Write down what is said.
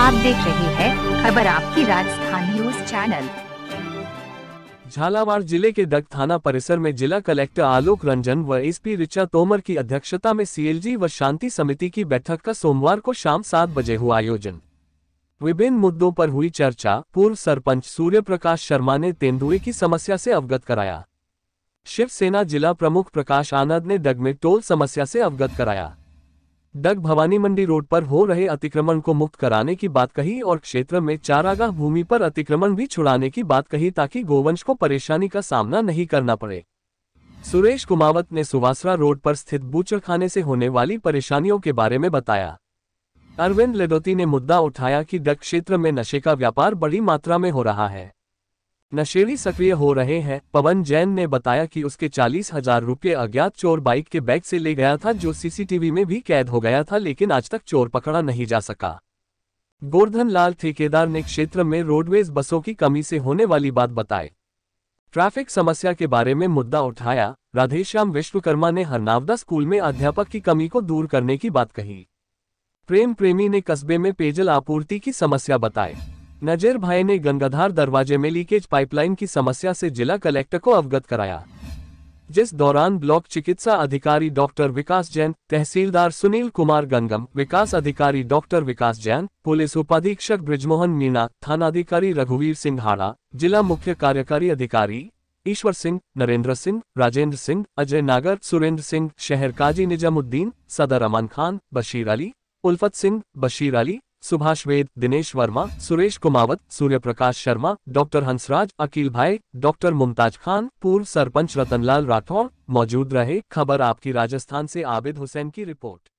आप देख रहे हैं खबर आपकी राजस्थान न्यूज चैनल झालावाड़ जिले के दग थाना परिसर में जिला कलेक्टर आलोक रंजन व एसपी ऋचा तोमर की अध्यक्षता में सीएलजी व शांति समिति की बैठक का सोमवार को शाम सात बजे हुआ आयोजन विभिन्न मुद्दों पर हुई चर्चा पूर्व सरपंच सूर्य प्रकाश शर्मा ने तेंदुए की समस्या से अवगत कराया शिवसेना जिला प्रमुख प्रकाश आनंद ने दग में टोल समस्या से अवगत कराया डग भवानी मंडी रोड पर हो रहे अतिक्रमण को मुक्त कराने की बात कही और क्षेत्र में चारागाह भूमि पर अतिक्रमण भी छुड़ाने की बात कही ताकि गोवंश को परेशानी का सामना नहीं करना पड़े सुरेश कुमावत ने सुवासरा रोड पर स्थित बूचड़खाने से होने वाली परेशानियों के बारे में बताया अरविंद लेडोती ने मुद्दा उठाया कि डग क्षेत्र में नशे का व्यापार बड़ी मात्रा में हो रहा है नशेड़ी सक्रिय हो रहे हैं पवन जैन ने बताया कि उसके चालीस हजार रूपए अज्ञात चोर बाइक के बैग से ले गया था जो सीसीटीवी में भी कैद हो गया था लेकिन आज तक चोर पकड़ा नहीं जा सका गोर्धन लाल ठेकेदार ने क्षेत्र में रोडवेज बसों की कमी से होने वाली बात बताई ट्रैफिक समस्या के बारे में मुद्दा उठाया राधेश्याम विश्वकर्मा ने हरनावदा स्कूल में अध्यापक की कमी को दूर करने की बात कही प्रेम प्रेमी ने कस्बे में पेयजल आपूर्ति की समस्या बताई नजर भाई ने गंगाधार दरवाजे में लीकेज पाइपलाइन की समस्या से जिला कलेक्टर को अवगत कराया जिस दौरान ब्लॉक चिकित्सा अधिकारी डॉक्टर विकास जैन तहसीलदार सुनील कुमार गंगम विकास अधिकारी डॉक्टर विकास जैन पुलिस उपाधीक्षक ब्रिजमोहन मीणा थानाधिकारी रघुवीर सिंह हाड़ा जिला मुख्य कार्यकारी अधिकारी ईश्वर सिंह नरेंद्र सिंह राजेंद्र सिंह अजय नागर सुरेंद्र सिंह शहर काजी निजामुद्दीन सदर अमान खान बशीर अली उल्फत सिंह बशीर अली सुभाष वेद दिनेश वर्मा सुरेश कुमावत सूर्यप्रकाश शर्मा डॉक्टर हंसराज अकील भाई डॉक्टर मुमताज खान पूर्व सरपंच रतनलाल राठौर मौजूद रहे खबर आपकी राजस्थान से आबिद हुसैन की रिपोर्ट